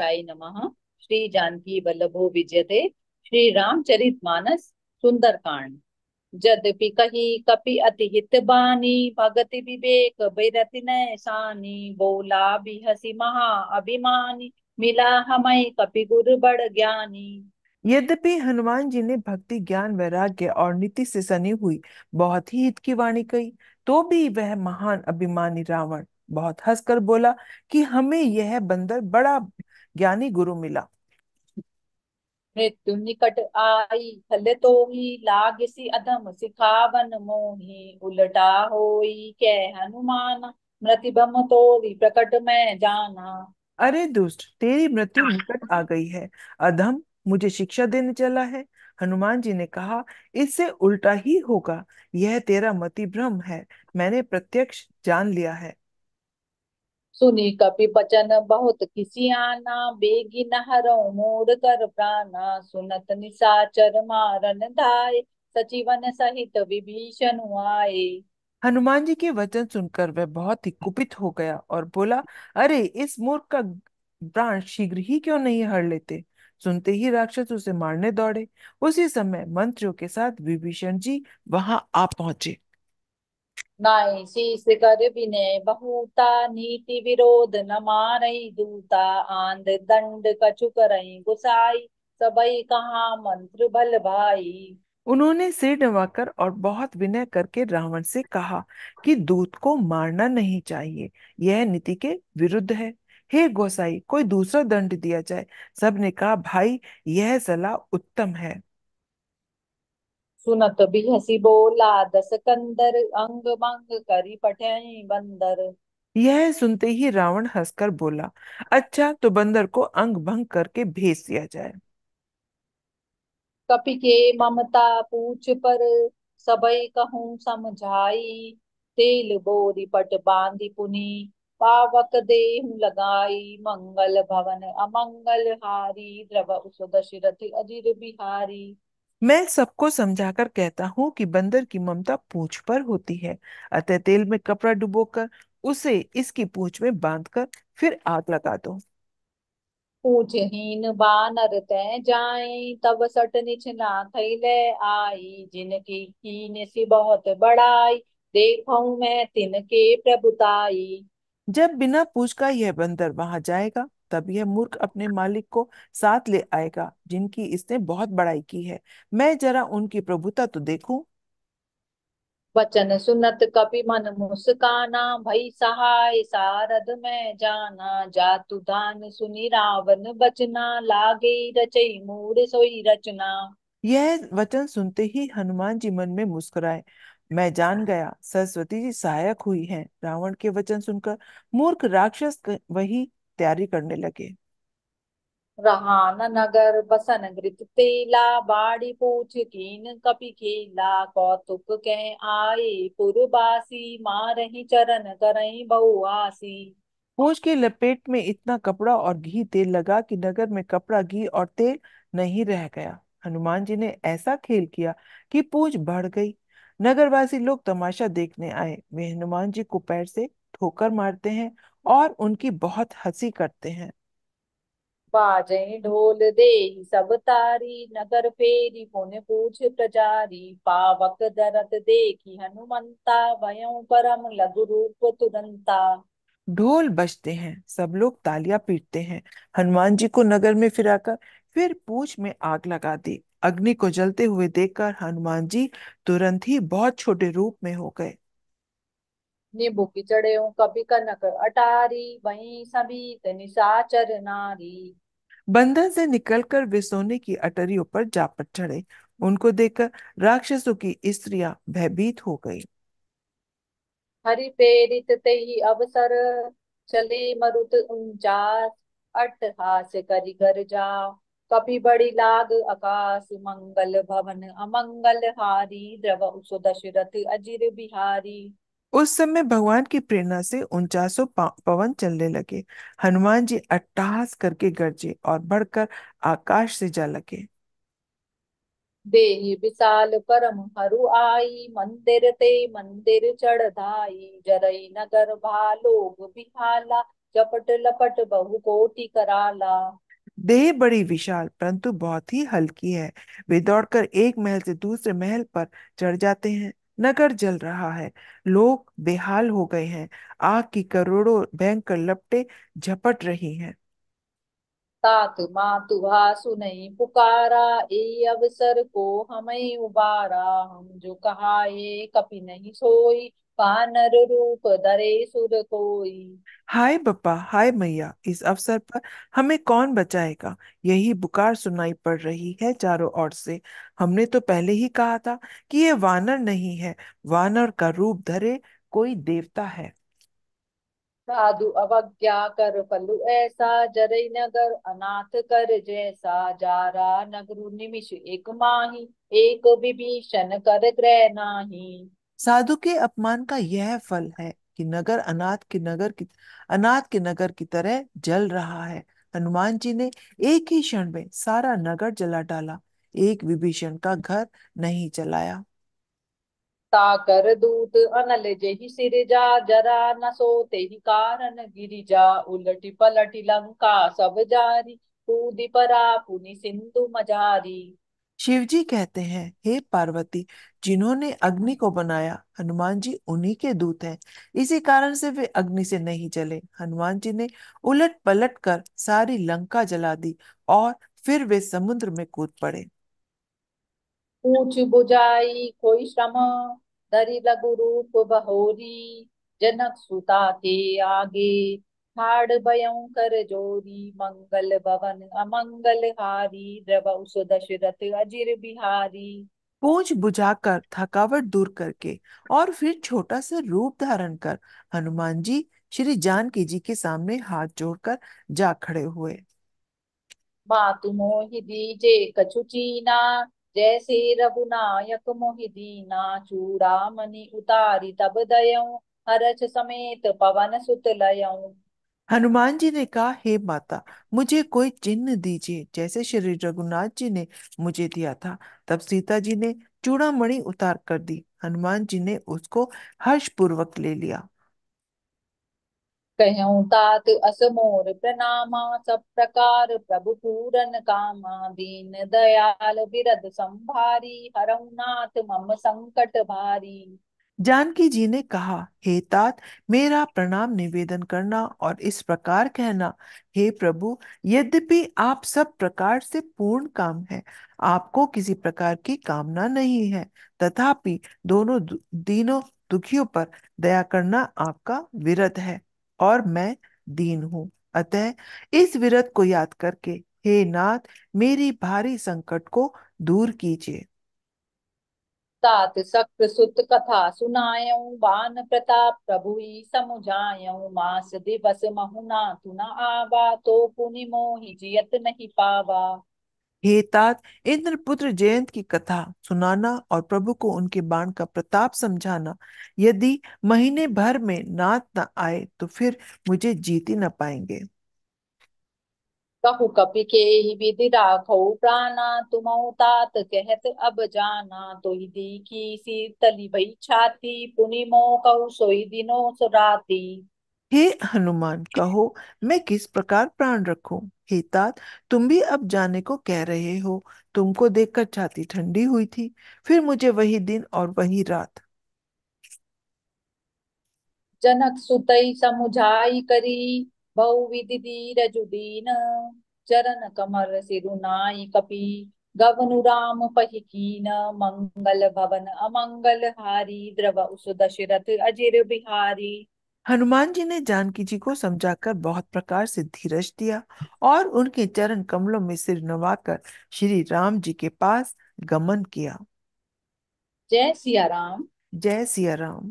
भाषाई नमः श्री जानकी वल्लभो विजयते श्री रामचरित मानस सुंदर कांड यद्यपि कही कपि अति हित बानी भगति विवेक बैरति नैसानी बोला भी हसी महा अभिमानी मिला हमें कपि गुरु बड़ ज्ञानी यद्यपि हनुमान जी ने भक्ति ज्ञान वैराग्य और नीति से सनी हुई बहुत ही हित की वाणी कही तो भी वह महान अभिमानी रावण बहुत हंसकर बोला कि हमें यह बंदर बड़ा ज्ञानी गुरु मिला मृत्यु निकट आई फल तो ही लागसी अधम सिखावन मोही उलटा होई के हनुमान मृतिभम भी प्रकट में जाना अरे दुष्ट तेरी मृत्यु निकट आ गई है अधम मुझे शिक्षा देने चला है हनुमान जी ने कहा इससे उल्टा ही होगा यह तेरा मति भ्रम है मैंने प्रत्यक्ष जान लिया है सुनी कपि बचन बहुत किसियाना बेगी नहरों मोड़ कर प्राणा सुनत निसाचर मारन धाय सचिवन सहित विभीषण आए हनुमान जी के वचन सुनकर वह बहुत ही कुपित हो गया और बोला अरे इस मूर्ख का प्राण शीघ्र ही क्यों नहीं हर लेते सुनते ही राक्षस उसे मारने दौड़े उसी समय मंत्रियों के साथ विभीषण जी वहां आ पहुंचे बहुता नीति विरोध न मारई दूता दंड कछु करई गुसाई सबई कहा मंत्र भाई उन्होंने सिर नवाकर और बहुत विनय करके रावण से कहा कि दूत को मारना नहीं चाहिए यह नीति के विरुद्ध है हे गोसाई कोई दूसरा दंड दिया जाए सबने कहा भाई यह सलाह उत्तम है सुनत भी हसी बोला दस कंदर अंग मंग करी पठे बंदर यह सुनते ही रावण हंसकर बोला अच्छा तो बंदर को अंग भंग करके भेज दिया जाए कपि के ममता पूछ पर सबई कहूं समझाई तेल बोरी पट बांधी पुनी पावक देह लगाई मंगल भवन अमंगल हारी द्रव उस दशरथ अजीर बिहारी मैं सबको समझाकर कहता हूँ कि बंदर की ममता पूंछ पर होती है अतः तेल में कपड़ा डुबोकर उसे इसकी पूंछ में बांधकर फिर आग लगा दो पूछहीन बानर तय जाए तब सट निचना थैले आई जिनकी कीन सी बहुत बड़ाई देखऊं मैं तिनके प्रभुताई जब बिना पूछ का यह बंदर वहां जाएगा तब यह मूर्ख अपने मालिक को साथ ले आएगा जिनकी इसने बहुत बड़ाई की है मैं जरा उनकी प्रभुता तो देखूं वचन सुनत कपि मन मुस्काना भई सहाय सारद में जाना जातु दान सुनी रावण बचना लागे रचई मूर सोई रचना यह वचन सुनते ही हनुमान जी मन में मुस्कुराए मैं जान गया सरस्वती जी सहायक हुई हैं रावण के वचन सुनकर मूर्ख राक्षस वही तैयारी करने लगे रहान नगर बसन घृत तेला बाड़ी पूछ कीन कपी खेला कौतुक कह आए पुरबासी मा रही चरण करई बहुआसी भोज के लपेट में इतना कपड़ा और घी तेल लगा कि नगर में कपड़ा घी और तेल नहीं रह गया हनुमान जी ने ऐसा खेल किया कि पूछ बढ़ गई नगरवासी लोग तमाशा देखने आए वे हनुमान जी को पैर से ठोकर मारते हैं और उनकी बहुत हंसी करते हैं बाजे ढोल दे सब तारी नगर फेरी पुन पूछ प्रजारी पावक दरत देखी हनुमंता वयो परम लघु रूप तुरंता ढोल बजते हैं सब लोग तालियां पीटते हैं हनुमान जी को नगर में फिराकर फिर पूछ में आग लगा दी अग्नि को जलते हुए देखकर हनुमान जी तुरंत ही बहुत छोटे रूप में हो गए नींबू की जड़े कभी कनक अटारी वही सभी तनि नारी बंधन से निकलकर वे सोने की अटरियों पर जापट चढ़े उनको देखकर राक्षसों की स्त्रियां भयभीत हो गई हरि प्रेरित ते ही अवसर चले मरुत उनचास अट्टहास करी कर जा कभी बड़ी लाग आकाश मंगल भवन अमंगल हारी द्रव दशरथ अजिर बिहारी उस समय भगवान की प्रेरणा से उनचासों पवन चलने लगे हनुमान जी अट्टहास करके गरजे और बढ़कर आकाश से जा लगे देहि विशाल परम हरु आई मंदिर ते मंदिर चढ़ाई जरई नगर भालोग बिहाला चपट लपट बहु कोटि कराला देह बड़ी विशाल परंतु बहुत ही हल्की है वे दौड़कर एक महल से दूसरे महल पर चढ़ जाते हैं नगर जल रहा है लोग बेहाल हो गए हैं आग की करोड़ों भयंकर लपटे झपट रही हैं मातु भासु नहीं पुकारा ए अवसर को हमें उबारा हम जो कहा ये कभी नहीं सोई पानर रूप धरे सुर कोई हाय बप्पा हाय मैया इस अवसर पर हमें कौन बचाएगा यही बुकार सुनाई पड़ रही है चारों ओर से हमने तो पहले ही कहा था कि ये वानर नहीं है वानर का रूप धरे कोई देवता है साधु अवज्ञा कर पलु ऐसा जरे नगर अनाथ कर जैसा जारा नगरु निमिष एक माही एक विभीषण कर ग्रह नाही साधु के अपमान का यह फल है कि नगर अनाथ के नगर की अनाथ के नगर की तरह जल रहा है हनुमान जी ने एक ही क्षण में सारा नगर जला डाला एक विभीषण का घर नहीं चलाया ताकर दूत अनल जेही सिर जा जरा न सो तेही कारण गिरी जा उलटी पलटी लंका सब जारी कूदि परा पुनि सिंधु मजारी शिव जी कहते हैं हे पार्वती जिन्होंने अग्नि को बनाया हनुमान जी उन्हीं के दूत हैं इसी कारण से वे अग्नि से नहीं जले हनुमान जी ने उलट पलट कर सारी लंका जला दी और फिर वे समुद्र में कूद पड़े ऊंच बुझाई कोई श्रम दरी लगु रूप बहोरी जनक सुता के आगे हाड़ भयंकर जोरी मंगल भवन अमंगल हारी द्रव सुदशरथ अजिर बिहारी पूंछ बुझाकर थकावट दूर करके और फिर छोटा सा रूप धारण कर हनुमान जी श्री जानकी जी के सामने हाथ जोड़कर जा खड़े हुए मातु मोहि दीजे कछु चीना जैसे रघुनायक मोहि दीना चूड़ा मनी उतारी तब दयऊ हरच समेत पवन सुत लयऊ हनुमान जी ने कहा हे माता मुझे कोई चिन्ह दीजिए जैसे श्री रघुनाथ जी ने मुझे दिया था तब सीता जी ने चूड़ा मणि उतार कर दी हनुमान जी ने उसको हर्ष पूर्वक ले लिया कहूँ तात असमोर प्रणामा सब प्रकार प्रभु पूरन कामा दीन दयाल बिरद संभारी हरऊ नाथ मम संकट भारी जानकी जी ने कहा हे तात मेरा प्रणाम निवेदन करना और इस प्रकार कहना हे प्रभु यद्यपि आप सब प्रकार से पूर्ण काम है आपको किसी प्रकार की कामना नहीं है तथापि दोनों दीनों दुखियों पर दया करना आपका विरत है और मैं दीन हूँ अतः इस विरत को याद करके हे नाथ मेरी भारी संकट को दूर कीजिए तात सक सुत कथा सुनायऊं बान प्रताप प्रभु ही मास दिवस महुना तुना आवा तो पुनि मोहि जियत नहीं पावा हे तात इंद्र पुत्र जयंत की कथा सुनाना और प्रभु को उनके बाण का प्रताप समझाना यदि महीने भर में नाथ न आए तो फिर मुझे जीती न पाएंगे कहु के ही विधि राखऊ प्राणा तुमऊ तात कहत अब जाना तो ही दी की सी तली भई छाती पुनिमो कहु सोई दिनो सुराती हे हनुमान कहो मैं किस प्रकार प्राण रखूं हे तात तुम भी अब जाने को कह रहे हो तुमको देखकर छाती ठंडी हुई थी फिर मुझे वही दिन और वही रात जनक सुतई समुझाई करी बहुविधिधीरजुदीन चरण कमर सिरुनाई कपि गवनु राम पहिकीन मंगल भवन अमंगल हारी द्रव उस दशरथ अजिर बिहारी हनुमान जी ने जानकी जी को समझाकर बहुत प्रकार से धीरज दिया और उनके चरण कमलों में सिर नवाकर श्री राम जी के पास गमन किया जय सिया राम जय सिया राम